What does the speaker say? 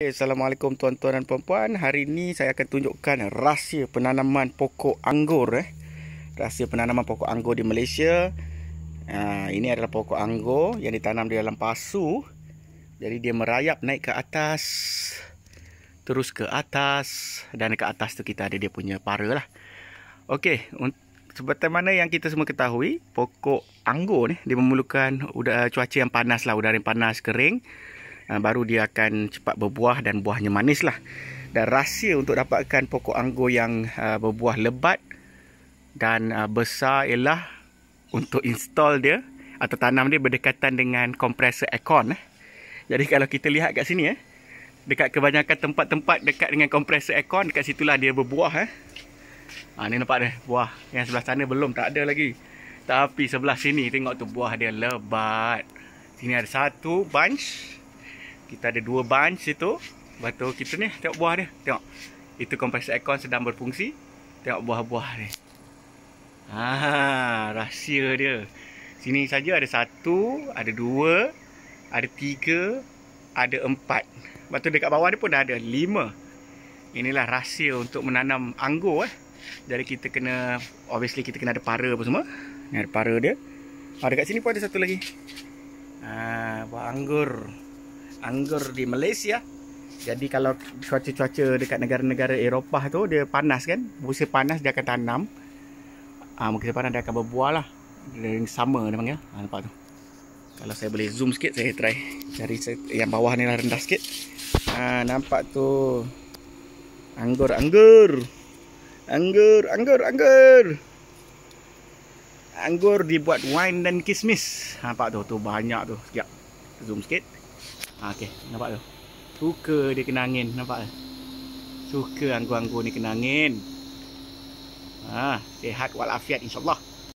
Hey, Assalamualaikum tuan-tuan dan puan-puan. Hari ini saya akan tunjukkan rahsia penanaman pokok anggur eh. Rahsia penanaman pokok anggur di Malaysia. Uh, ini adalah pokok anggur yang ditanam di dalam pasu. Jadi dia merayap naik ke atas. Terus ke atas dan ke atas tu kita ada dia punya para lah. Okey, seperti mana yang kita semua ketahui, pokok anggur ni dia memerlukan udara cuaca yang panas lah, udara yang panas kering Ah, baru dia akan cepat berbuah dan buahnya manis lah. Dan rahsia untuk dapatkan pokok anggur yang ah, berbuah lebat dan ah, besar ialah untuk install dia atau tanam dia berdekatan dengan kompresor aircon. Eh. Jadi kalau kita lihat kat sini, eh, dekat kebanyakan tempat-tempat dekat dengan kompresor aircon, dekat situlah dia berbuah. Ha, ni nampak dia, buah yang sebelah sana belum, tak ada lagi. Tapi sebelah sini, tengok tu buah dia lebat. Sini ada satu bunch. Kita ada dua bunch situ. Batu kita ni tengok buah dia. Tengok. Itu compressor aircon sedang berfungsi. Tengok buah-buah ni. Ah, rahsia dia. Sini saja ada satu, ada dua, ada tiga, ada empat. Batu dekat bawah ni pun dah ada lima. Inilah rahsia untuk menanam anggur eh. Jadi kita kena obviously kita kena ada para apa semua. Ini ada para dia. Ada ha, ah, dekat sini pun ada satu lagi. Ah, buah anggur anggur di Malaysia. Jadi kalau cuaca-cuaca dekat negara-negara Eropah tu dia panas kan. Musim panas dia akan tanam. Ah ha, musim panas dia akan berbuah lah. Dia sama dia panggil. Ha, nampak tu. Kalau saya boleh zoom sikit saya try cari yang bawah ni lah rendah sikit. Ha, nampak tu anggur anggur. Anggur anggur anggur. Anggur dibuat wine dan kismis. Ha, nampak tu tu banyak tu. Sekejap. Zoom sikit. Ha, ah, okay, nampak tu? Suka dia kena angin, nampak tu? Suka anggur-anggur ni kena angin. Ha, ah, sehat walafiat insya Allah.